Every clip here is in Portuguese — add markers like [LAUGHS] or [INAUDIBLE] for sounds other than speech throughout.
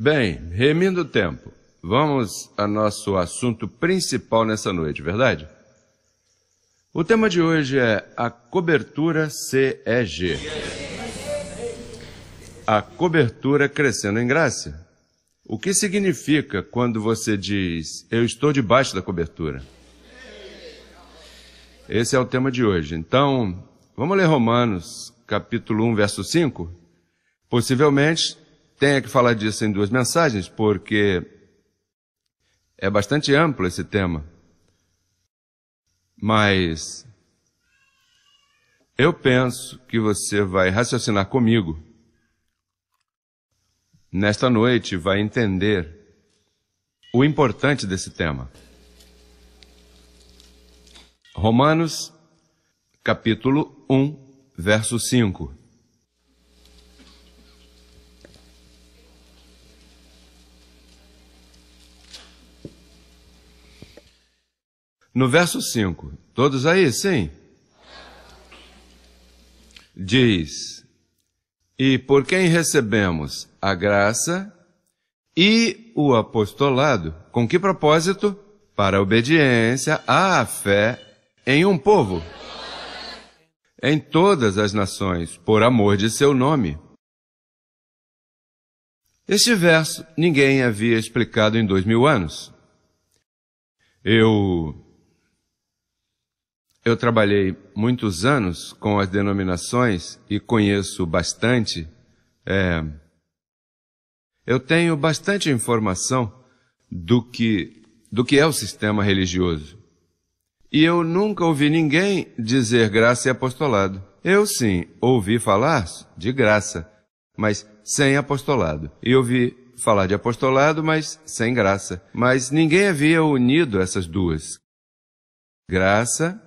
Bem, remindo o tempo, vamos ao nosso assunto principal nessa noite, verdade? O tema de hoje é a cobertura CEG. A cobertura crescendo em graça. O que significa quando você diz eu estou debaixo da cobertura? Esse é o tema de hoje. Então, vamos ler Romanos, capítulo 1, verso 5? Possivelmente, tenha que falar disso em duas mensagens, porque é bastante amplo esse tema. Mas eu penso que você vai raciocinar comigo nesta noite, vai entender o importante desse tema. Romanos, capítulo 1, verso 5. No verso 5, todos aí, sim? Diz: E por quem recebemos a graça e o apostolado, com que propósito? Para a obediência à fé em um povo, em todas as nações, por amor de seu nome. Este verso ninguém havia explicado em dois mil anos. Eu eu trabalhei muitos anos com as denominações e conheço bastante. É, eu tenho bastante informação do que, do que é o sistema religioso. E eu nunca ouvi ninguém dizer graça e apostolado. Eu sim ouvi falar de graça, mas sem apostolado. E ouvi falar de apostolado, mas sem graça. Mas ninguém havia unido essas duas. Graça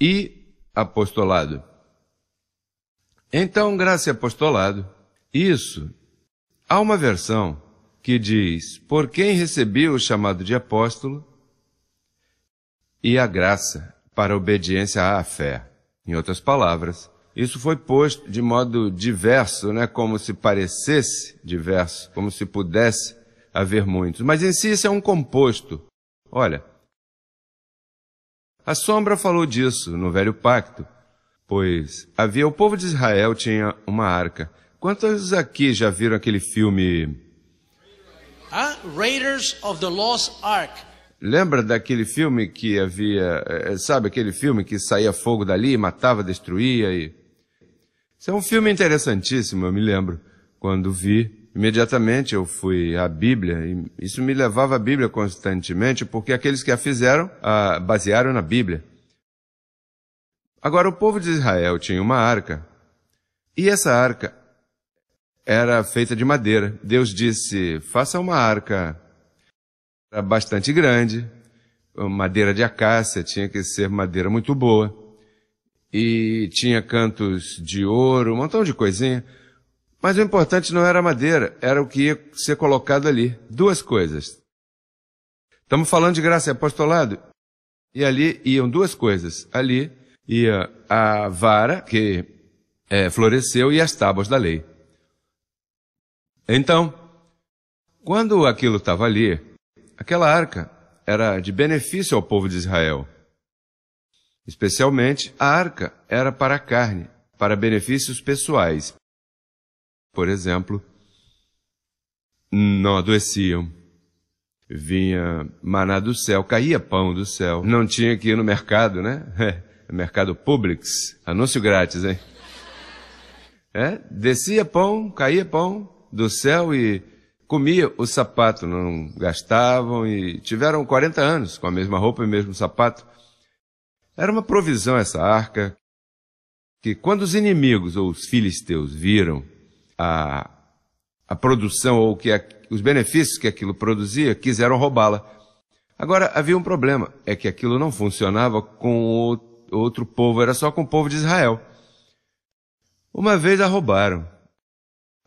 e apostolado. Então, graça e apostolado, isso. Há uma versão que diz: por quem recebeu o chamado de apóstolo e a graça para a obediência à fé. Em outras palavras, isso foi posto de modo diverso, né, como se parecesse diverso, como se pudesse haver muitos. Mas em si isso é um composto. Olha, a sombra falou disso no velho pacto, pois havia o povo de Israel tinha uma arca. Quantos aqui já viram aquele filme? Ah, Raiders of the Lost Ark. Lembra daquele filme que havia, eh, sabe aquele filme que saía fogo dali, matava, destruía e Isso é um filme interessantíssimo, eu me lembro quando vi Imediatamente eu fui à Bíblia, e isso me levava à Bíblia constantemente, porque aqueles que a fizeram a ah, basearam na Bíblia. Agora, o povo de Israel tinha uma arca, e essa arca era feita de madeira. Deus disse: faça uma arca bastante grande, madeira de acácia, tinha que ser madeira muito boa, e tinha cantos de ouro, um montão de coisinha. Mas o importante não era a madeira, era o que ia ser colocado ali. Duas coisas. Estamos falando de graça e apostolado. E ali iam duas coisas. Ali ia a vara, que é, floresceu, e as tábuas da lei. Então, quando aquilo estava ali, aquela arca era de benefício ao povo de Israel. Especialmente a arca era para a carne, para benefícios pessoais por exemplo, não adoeciam. Vinha maná do céu, caía pão do céu. Não tinha que ir no mercado, né? [LAUGHS] É, mercado Publix, anúncio grátis, hein? É, descia pão, caía pão do céu e comia o sapato, não gastavam e tiveram 40 anos com a mesma roupa e mesmo sapato. Era uma provisão essa arca, que quando os inimigos ou os filisteus viram a, a produção ou que a, é, os benefícios que aquilo produzia, quiseram roubá-la. Agora, havia um problema, é que aquilo não funcionava com o, outro povo, era só com o povo de Israel. Uma vez a roubaram.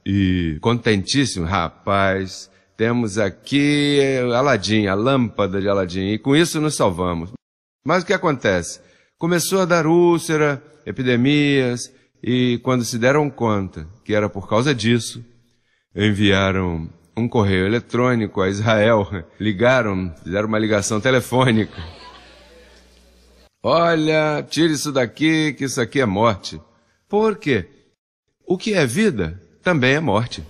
E contentíssimo, rapaz, temos aqui eh, Aladim, a lâmpada de Aladim, e com isso nos salvamos. Mas o que acontece? Começou a dar úlcera, epidemias, e quando se deram conta que era por causa disso, enviaram um correio eletrônico a Israel, [LAUGHS] ligaram, fizeram uma ligação telefônica. Olha, tira isso daqui, que isso aqui é morte. Por quê? O que é vida também é morte.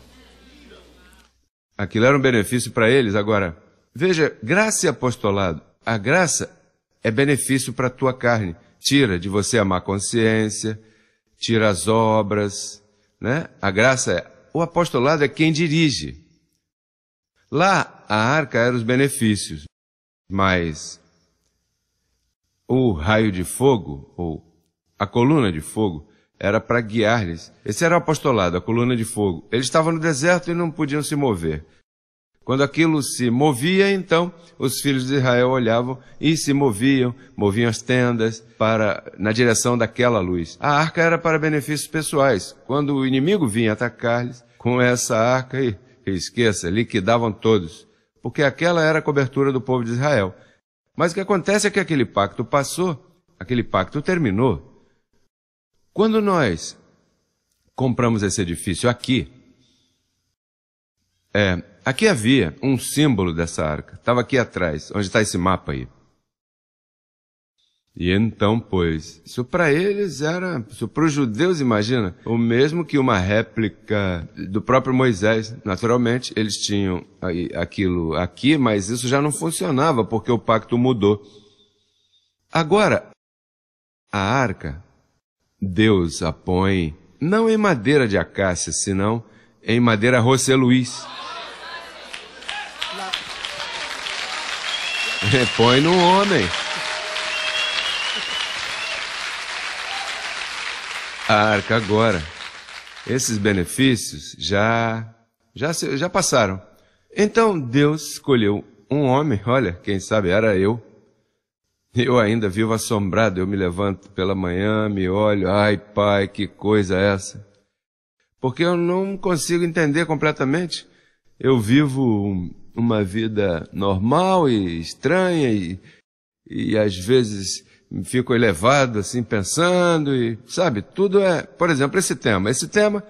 Aquilo era um benefício para eles. Agora, veja, graça e apostolado. A graça é benefício para a tua carne. Tira de você a má consciência, tira as obras, né? A graça é, o apostolado é quem dirige. Lá a arca era os benefícios, mas o raio de fogo, ou a coluna de fogo, era para guiar-lhes. Esse era o apostolado, a coluna de fogo. Eles estavam no deserto e não podiam se mover. Quando aquilo se movia, então os filhos de Israel olhavam e se moviam, moviam as tendas para na direção daquela luz. A arca era para benefícios pessoais. Quando o inimigo vinha atacar-lhes com essa arca, e, esqueça, liquidavam todos, porque aquela era a cobertura do povo de Israel. Mas o que acontece é que aquele pacto passou, aquele pacto terminou. Quando nós compramos esse edifício aqui, é, Aqui havia um símbolo dessa arca. Estava aqui atrás, onde está esse mapa aí. E então, pois, isso para eles era, isso para os judeus, imagina, o mesmo que uma réplica do próprio Moisés. Naturalmente, eles tinham aquilo aqui, mas isso já não funcionava porque o pacto mudou. Agora, a arca, Deus a põe não em madeira de acácia, senão em madeira José Luiz. Põe no homem. A arca agora. Esses benefícios já já já passaram. Então Deus escolheu um homem, olha, quem sabe era eu. Eu ainda vivo assombrado, eu me levanto pela manhã, me olho, ai pai, que coisa é essa. Porque eu não consigo entender completamente. Eu vivo uma vida normal e estranha e, e às vezes fico elevado assim pensando e sabe, tudo é, por exemplo, esse tema, esse tema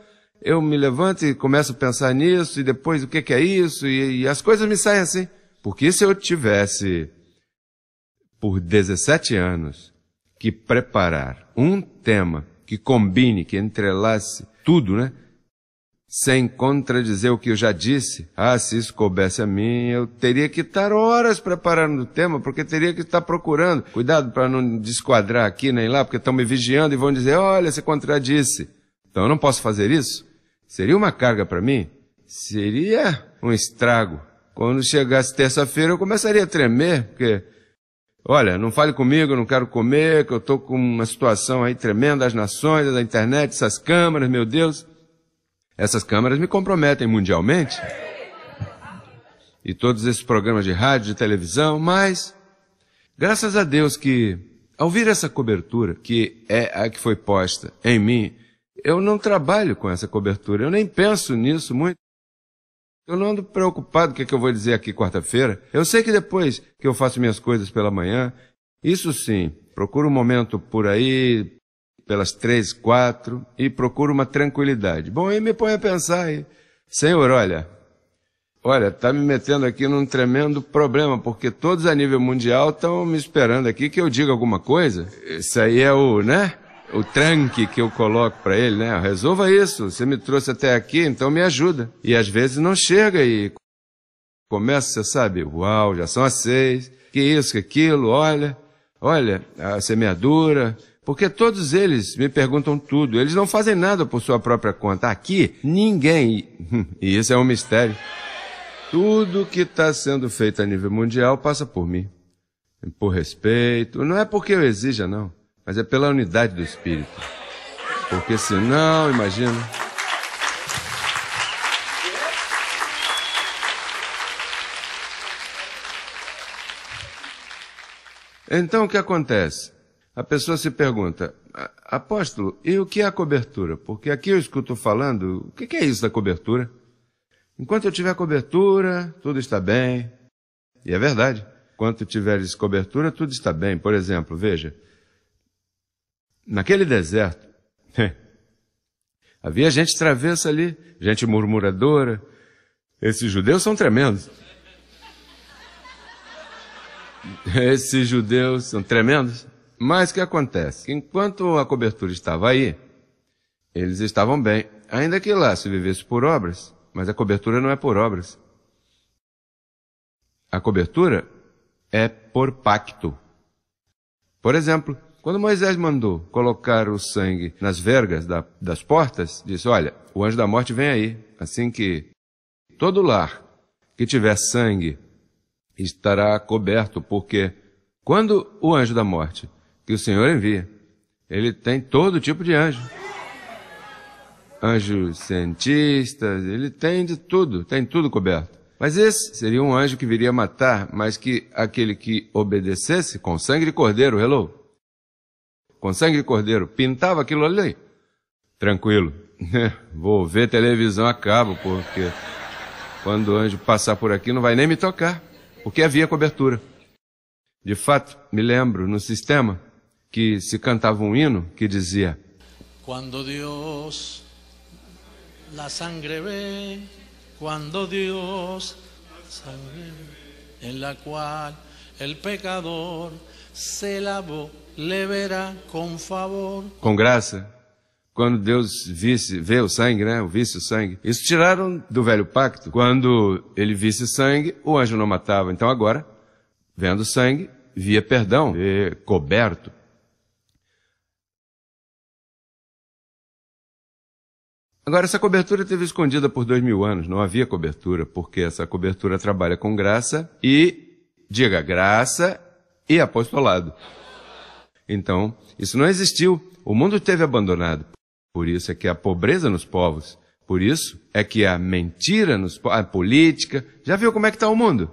eu me levanto e começo a pensar nisso e depois o que, que é isso e, e as coisas me saem assim, porque se eu tivesse por 17 anos que preparar um tema que combine, que entrelace tudo, né? sem contradizer o que eu já disse. Ah, se isso coubesse a mim, eu teria que estar horas preparando o tema, porque teria que estar procurando. Cuidado para não desquadrar aqui nem lá, porque estão me vigiando e vão dizer, olha, você contradisse. Então eu não posso fazer isso. Seria uma carga para mim? Seria um estrago. Quando chegasse terça-feira, eu começaria a tremer, porque Olha, não fale comigo, eu não quero comer, que eu estou com uma situação aí tremenda, as nações, a internet, essas câmeras, meu Deus. Essas câmeras me comprometem mundialmente. E todos esses programas de rádio, de televisão, mas graças a Deus que ao vir essa cobertura, que é a que foi posta em mim, eu não trabalho com essa cobertura, eu nem penso nisso muito. Eu não ando preocupado com o que, é que eu vou dizer aqui quarta-feira. Eu sei que depois que eu faço minhas coisas pela manhã, isso sim, procuro um momento por aí, pelas três, quatro, e procuro uma tranquilidade. Bom, aí me põe a pensar aí, Senhor, olha, olha, está me metendo aqui num tremendo problema, porque todos a nível mundial estão me esperando aqui que eu diga alguma coisa. Isso aí é o, né? O tranque que eu coloco para ele, né? Resolva isso, você me trouxe até aqui, então me ajuda. E às vezes não chega e começa, você sabe, uau, já são as seis, que isso, que aquilo, olha, olha, a semeadura, porque todos eles me perguntam tudo. Eles não fazem nada por sua própria conta. Aqui, ninguém. [LAUGHS] E isso é um mistério. Tudo que está sendo feito a nível mundial passa por mim. Por respeito. Não é porque eu exija, não. Mas é pela unidade do espírito. Porque senão, imagina. Então o que acontece? a pessoa se pergunta, apóstolo, e o que é a cobertura? Porque aqui eu escuto falando, o que é isso da cobertura? Enquanto eu tiver cobertura, tudo está bem. E é verdade. Enquanto tiveres cobertura, tudo está bem. Por exemplo, veja, naquele deserto, [LAUGHS] havia gente travessa ali, gente murmuradora. Esses judeus são tremendos. [LAUGHS] Esses judeus são tremendos. Mas o que acontece? Enquanto a cobertura estava aí, eles estavam bem. Ainda que lá se vivesse por obras, mas a cobertura não é por obras. A cobertura é por pacto. Por exemplo, quando Moisés mandou colocar o sangue nas vergas da, das portas, disse: Olha, o anjo da morte vem aí. Assim que todo lar que tiver sangue estará coberto, porque quando o anjo da morte que o Senhor envia. Ele tem todo tipo de anjo. Anjos cientistas, ele tem de tudo, tem tudo coberto. Mas esse seria um anjo que viria matar, mas que aquele que obedecesse com sangue de cordeiro, hello, com sangue de cordeiro, pintava aquilo ali, tranquilo. [LAUGHS] Vou ver televisão a cabo, porque quando o anjo passar por aqui não vai nem me tocar, porque havia cobertura. De fato, me lembro, no sistema, que se cantava um hino que dizia: Quando Deus la sangre ve, quando Deus sangre ve, en la cual el pecador se lavou, le verá com favor. Com graça. Quando Deus visse, vê o sangue, né? O visse o sangue. Isso tiraram do velho pacto. Quando ele visse sangue, o anjo não matava. Então agora, vendo sangue, via perdão, e coberto Agora, essa cobertura teve escondida por dois mil anos, não havia cobertura, porque essa cobertura trabalha com graça e, diga, graça e apostolado. Então, isso não existiu. O mundo teve abandonado. Por isso é que a pobreza nos povos, por isso é que a mentira nos a política. Já viu como é que está o mundo?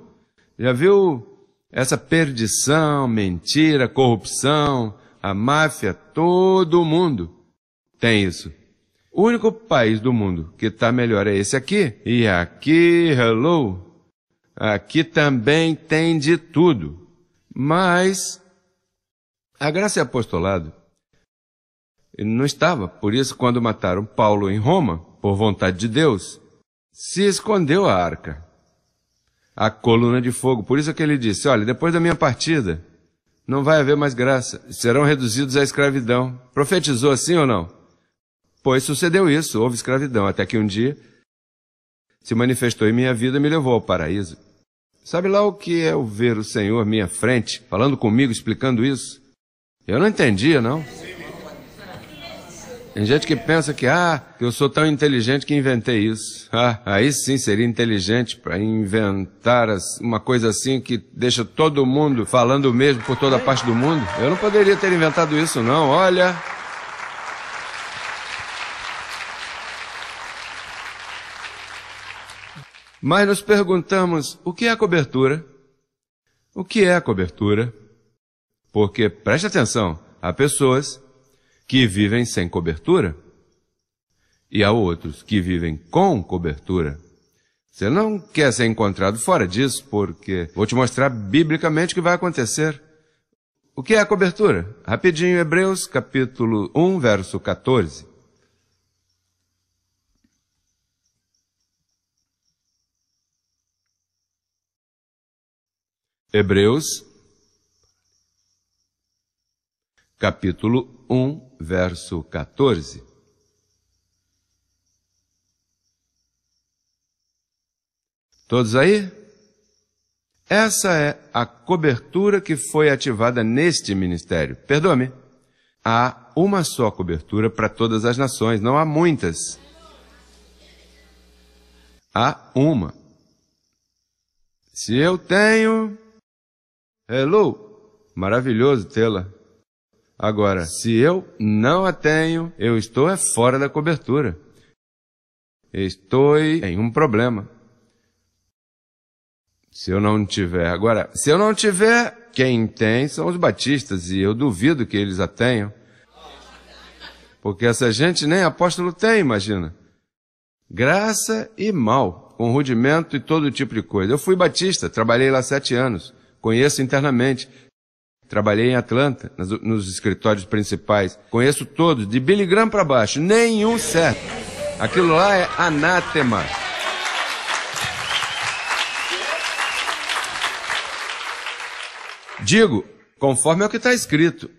Já viu essa perdição, mentira, corrupção, a máfia, todo mundo tem isso. O único país do mundo que está melhor é esse aqui. E aqui, hello, aqui também tem de tudo. Mas a graça e apostolado não estava. Por isso, quando mataram Paulo em Roma, por vontade de Deus, se escondeu a arca, a coluna de fogo. Por isso que ele disse: Olha, depois da minha partida, não vai haver mais graça, serão reduzidos à escravidão. Profetizou assim ou não? Pois sucedeu isso, houve escravidão, até que um dia se manifestou em minha vida e me levou ao paraíso. Sabe lá o que é o ver o Senhor à minha frente, falando comigo, explicando isso? Eu não entendia, não. Tem gente que pensa que, ah, eu sou tão inteligente que inventei isso. Ah, aí sim seria inteligente para inventar uma coisa assim que deixa todo mundo falando o mesmo por toda parte do mundo. Eu não poderia ter inventado isso, não. Olha, Mas nos perguntamos o que é cobertura? O que é cobertura? Porque, preste atenção, há pessoas que vivem sem cobertura e há outros que vivem com cobertura. Você não quer ser encontrado fora disso, porque vou te mostrar biblicamente o que vai acontecer. O que é a cobertura? Rapidinho, Hebreus capítulo 1, verso 14. Hebreus, capítulo 1, verso 14. Todos aí? Essa é a cobertura que foi ativada neste ministério. Perdoe-me. Há uma só cobertura para todas as nações, não há muitas. Há uma. Se eu tenho Hello! Maravilhoso tê-la. Agora, se eu não a tenho, eu estou é fora da cobertura. Estou em um problema. Se eu não tiver. Agora, se eu não tiver, quem tem são os batistas, e eu duvido que eles a tenham. Porque essa gente nem apóstolo tem, imagina. Graça e mal, com rudimento e todo tipo de coisa. Eu fui batista, trabalhei lá sete anos. Conheço internamente. Trabalhei em Atlanta, nos escritórios principais. Conheço todos, de Billy Graham para baixo. Nenhum certo. Aquilo lá é anátema. Digo, conforme é o que está escrito.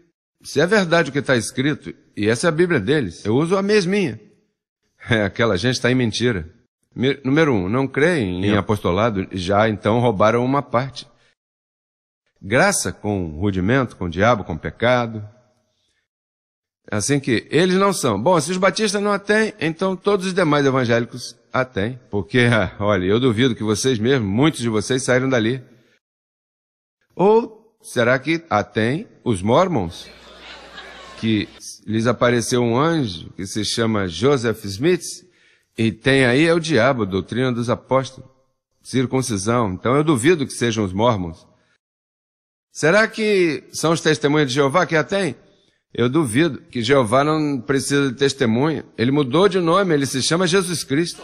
Se é verdade o que está escrito, e essa é a Bíblia deles, eu uso a mesminha. É, aquela gente está em mentira. Número um, não creem em apostolado, já então roubaram uma parte graça com rudimento, com o diabo, com o pecado. É assim que eles não são. Bom, se os batistas não a têm, então todos os demais evangélicos a têm. Porque, [LAUGHS] olha, eu duvido que vocês mesmos, muitos de vocês saíram dali. Ou será que a têm os mormons? Que lhes apareceu um anjo que se chama Joseph Smith e tem aí é o diabo, doutrina dos apóstolos, circuncisão. Então eu duvido que sejam os mormons. Será que são os testemunhos de Jeová que a tem? Eu duvido que Jeová não precisa de testemunha. Ele mudou de nome, ele se chama Jesus Cristo.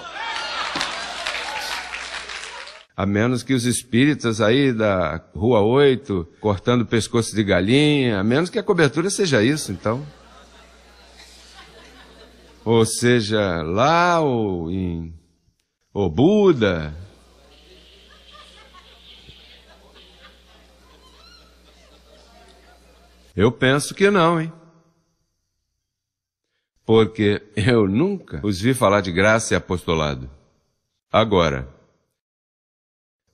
A menos que os espíritas aí da Rua 8 cortando o pescoço de galinha, a menos que a cobertura seja isso, então. Ou seja, lá ou em o Buda, Eu penso que não, hein? Porque eu nunca os vi falar de graça e apostolado. Agora,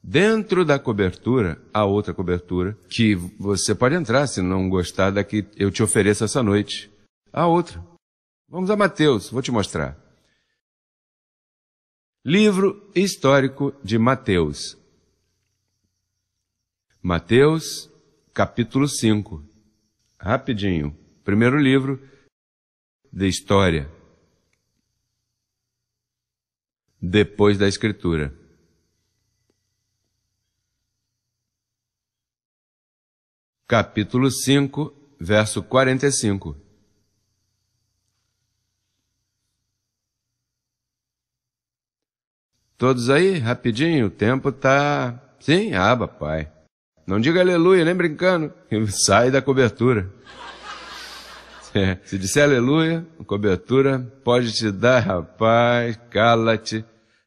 Dentro da cobertura, há outra cobertura que você pode entrar se não gostar da que eu te ofereço essa noite. Há outra. Vamos a Mateus, vou te mostrar. Livro histórico de Mateus. Mateus, capítulo 5. Rapidinho. Primeiro livro de história. Depois da escritura. Capítulo 5, verso 45. Todos aí, rapidinho, o tempo tá. Sim, aba, pai. Não diga aleluia, nem brincando. [LAUGHS] Sai da cobertura. É. Se disser aleluia, cobertura pode te dar, rapaz, cala-te.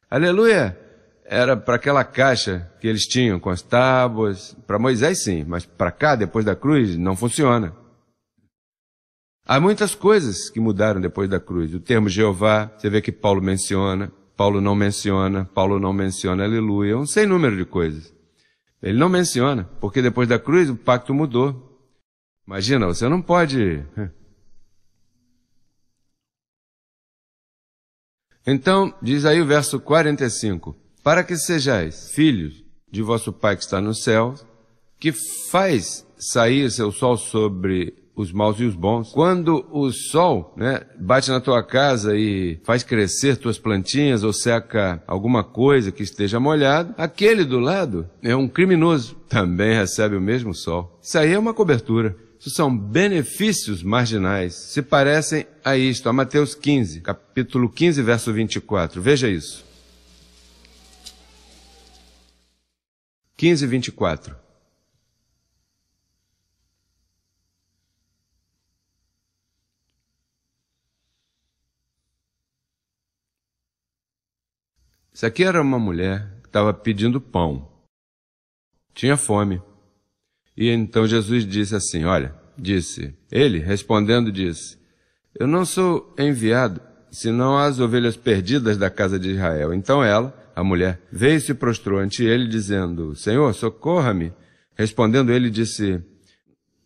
Aleluia! Era para aquela caixa que eles tinham com as tábuas. Para Moisés, sim, mas para cá, depois da cruz, não funciona. Há muitas coisas que mudaram depois da cruz. O termo Jeová, você vê que Paulo menciona, Paulo não menciona, Paulo não menciona aleluia, um sem número de coisas. Ele não menciona, porque depois da cruz o pacto mudou. Imagina, você não pode. Então, diz aí o verso 45: Para que sejais filhos de vosso Pai que está no céu, que faz sair seu sol sobre os maus e os bons. Quando o sol, né, bate na tua casa e faz crescer tuas plantinhas ou seca alguma coisa que esteja molhada, aquele do lado é um criminoso, também recebe o mesmo sol. Isso aí é uma cobertura. Isso são benefícios marginais. Se parecem a isto, a Mateus 15, capítulo 15, verso 24. Veja isso. 15, 24. Isso aqui era uma mulher que estava pedindo pão. Tinha fome. E então Jesus disse assim: Olha, disse, ele respondendo disse: Eu não sou enviado senão às ovelhas perdidas da casa de Israel. Então ela, a mulher, veio e se prostrou ante ele, dizendo: Senhor, socorra-me. Respondendo ele, disse: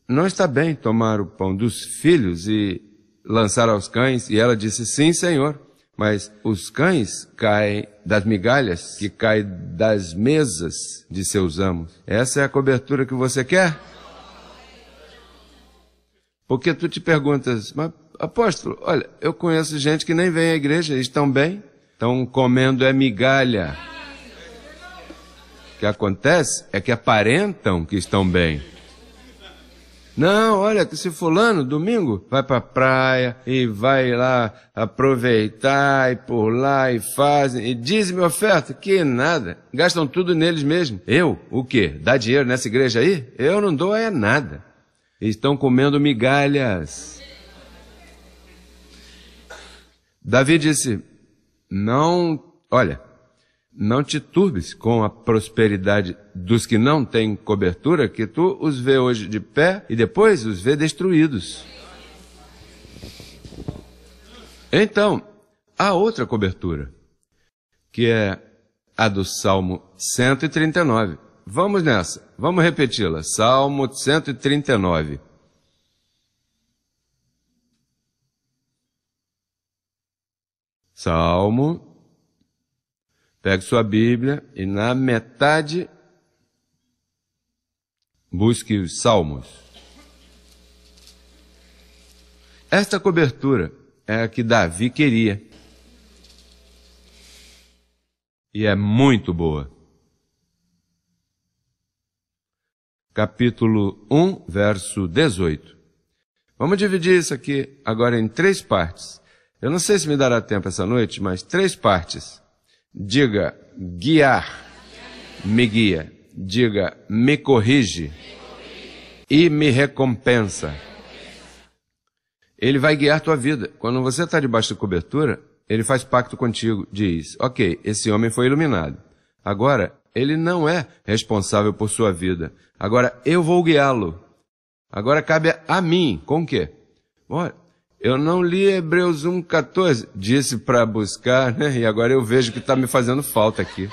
Não está bem tomar o pão dos filhos e lançar aos cães? E ela disse: Sim, Senhor. Mas os cães caem das migalhas que caem das mesas de seus amos. Essa é a cobertura que você quer? Porque tu te perguntas, mas apóstolo, olha, eu conheço gente que nem vem à igreja, eles estão bem, estão comendo é migalha. O que acontece é que aparentam que estão bem. Não, olha, que se fulano, domingo, vai pra praia e vai lá aproveitar e por lá e fazem e dizem minha oferta. Que nada. Gastam tudo neles mesmo. Eu? O quê? Dá dinheiro nessa igreja aí? Eu não dou é nada. Estão comendo migalhas. Davi disse, não, olha, não te turbes com a prosperidade dos que não têm cobertura, que tu os vê hoje de pé e depois os vê destruídos. Então, há outra cobertura, que é a do Salmo 139. Vamos nessa, vamos repeti-la. Salmo 139. Salmo Pegue sua Bíblia e na metade busque os Salmos. Esta cobertura é a que Davi queria. E é muito boa. Capítulo 1, verso 18. Vamos dividir isso aqui agora em três partes. Eu não sei se me dará tempo essa noite, mas três partes. Diga, guiar, me guia. Diga, me corrige e me recompensa. Ele vai guiar tua vida. Quando você está debaixo da cobertura, ele faz pacto contigo, diz: Ok, esse homem foi iluminado. Agora, ele não é responsável por sua vida. Agora, eu vou guiá-lo. Agora cabe a mim. Com o quê? Olha, eu não li Hebreus 1,14. Disse para buscar, né? E agora eu vejo que está me fazendo falta aqui.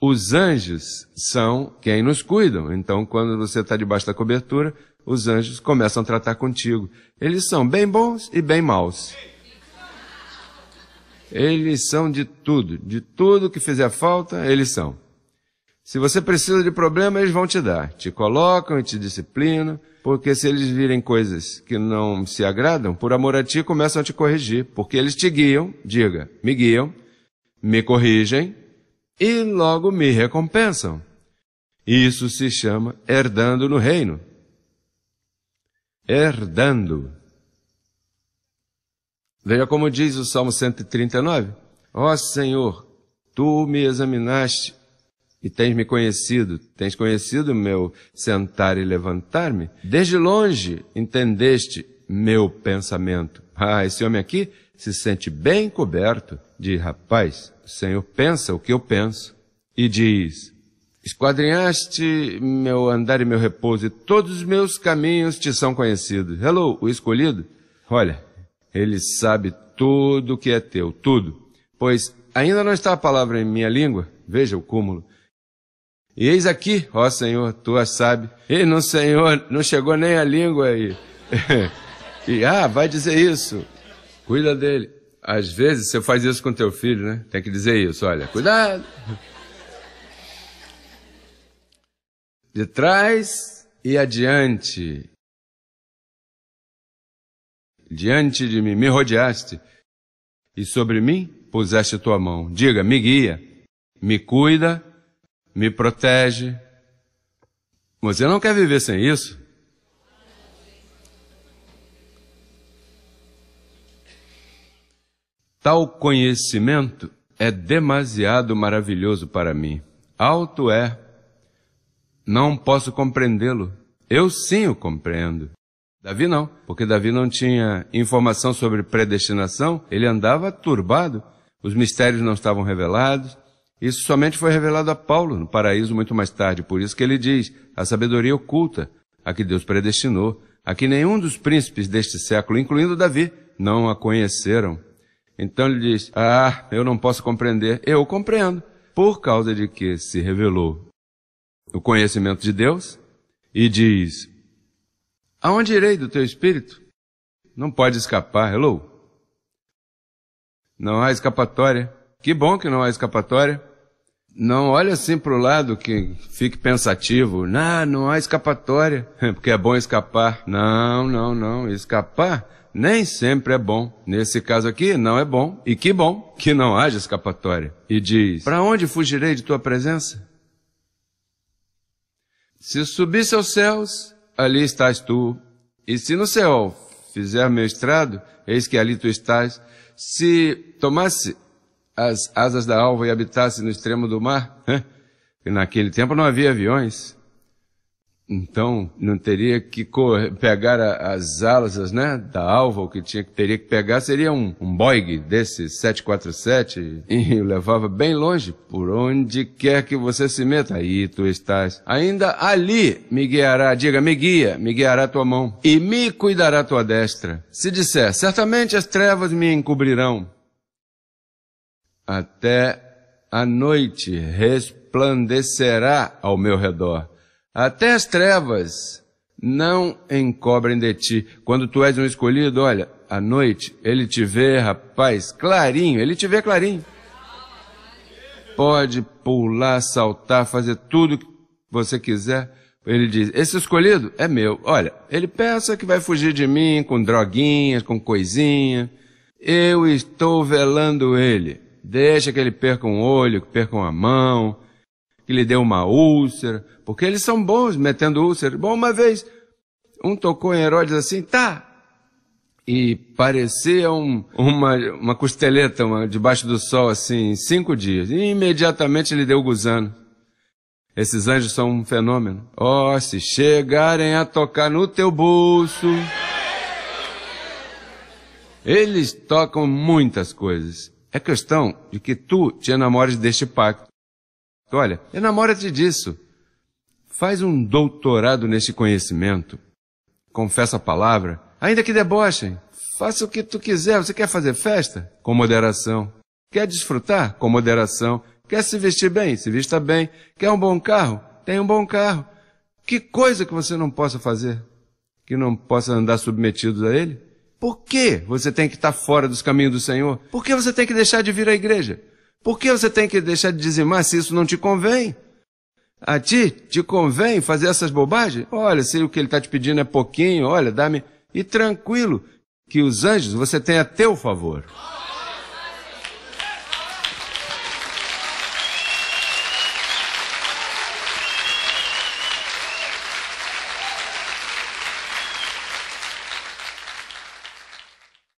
Os anjos são quem nos cuidam. Então, quando você está debaixo da cobertura, os anjos começam a tratar contigo. Eles são bem bons e bem maus. Eles são de tudo. De tudo que fizer falta, eles são. Se você precisa de problema, eles vão te dar. Te colocam e te disciplinam. Porque se eles virem coisas que não se agradam, por amor a ti começam a te corrigir, porque eles te guiam, diga, me guiam, me corrigem e logo me recompensam. Isso se chama herdando no reino. Herdando. Veja como diz o Salmo 139. Ó Senhor, tu me examinaste e tens me conhecido, tens conhecido meu sentar e levantar-me. Desde longe entendeste meu pensamento. Ah, esse homem aqui se sente bem coberto de rapaz. O Senhor pensa o que eu penso e diz: Esquadrinhaste meu andar e meu repouso, e todos os meus caminhos te são conhecidos. Hello, o escolhido. Olha, ele sabe tudo o que é teu, tudo. Pois ainda não está a palavra em minha língua, veja o cúmulo e eis aqui, ó Senhor, tu a sabe. Ei, não Senhor, não chegou nem a língua aí. [LAUGHS] e ah, vai dizer isso. Cuida dele. Às vezes você faz isso com teu filho, né? Tem que dizer isso, olha, cuidado. De trás e adiante. Diante de mim me rodeaste e sobre mim puseste tua mão. Diga, me guia, me cuida, me protege. Você não quer viver sem isso? Tal conhecimento é demasiado maravilhoso para mim. Alto é. Não posso compreendê-lo. Eu sim o compreendo. Davi não, porque Davi não tinha informação sobre predestinação, ele andava turbado, os mistérios não estavam revelados, isso somente foi revelado a Paulo no paraíso muito mais tarde, por isso que ele diz: a sabedoria oculta, a que Deus predestinou, a que nenhum dos príncipes deste século, incluindo Davi, não a conheceram. Então ele diz: Ah, eu não posso compreender. Eu compreendo, por causa de que se revelou o conhecimento de Deus, e diz: Aonde irei do teu espírito? Não pode escapar, hello? Não há escapatória. Que bom que não há escapatória. Não olha assim para o lado que fique pensativo. Não, não há escapatória, [LAUGHS] porque é bom escapar. Não, não, não. Escapar nem sempre é bom. Nesse caso aqui, não é bom. E que bom que não haja escapatória. E diz: Para onde fugirei de tua presença? Se subisse aos céus, ali estás tu. E se no céu fizer meu estrado, eis que ali tu estás. Se tomasse as asas da alva e habitasse no extremo do mar? E naquele tempo não havia aviões. Então, não teria que correr, pegar a, as alas né, da alva, o que tinha, teria que pegar seria um, um Boeing desse 747 e [LAUGHS] levava bem longe, por onde quer que você se meta. Aí tu estás. Ainda ali me guiará, diga, me guia, me guiará tua mão e me cuidará tua destra. Se disser, certamente as trevas me encobrirão até a noite resplandecerá ao meu redor. Até as trevas não encobrem de ti. Quando tu és um escolhido, olha, à noite ele te vê, rapaz, clarinho, ele te vê clarinho. Pode pular, saltar, fazer tudo que você quiser. Ele diz: Esse escolhido é meu. Olha, ele pensa que vai fugir de mim com droguinhas, com coisinha. Eu estou velando ele. Deixa que ele perca um olho, que perca uma mão, que lhe dê uma úlcera, porque eles são bons metendo úlcera. Bom, uma vez, um tocou em Herodes assim, tá, e parecia um, uma, uma costeleta uma, debaixo do sol, assim, cinco dias. E imediatamente ele deu gusano. Esses anjos são um fenômeno. Oh, se chegarem a tocar no teu bolso. Eles tocam muitas coisas é questão de que tu te enamores deste pacto. Olha, enamora-te disso. Faz um doutorado neste conhecimento. Confessa a palavra, ainda que debochem. Faça o que tu quiser. Você quer fazer festa? Com moderação. Quer desfrutar? Com moderação. Quer se vestir bem? Se vista bem. Quer um bom carro? Tenha um bom carro. Que coisa que você não possa fazer? Que não possa andar submetido a ele? Por que você tem que estar fora dos caminhos do Senhor? Por que você tem que deixar de vir à igreja? Por que você tem que deixar de dizimar se isso não te convém? A ti te convém fazer essas bobagens? Olha, se o que ele está te pedindo é pouquinho, olha, dá-me. E tranquilo, que os anjos você tem a teu favor.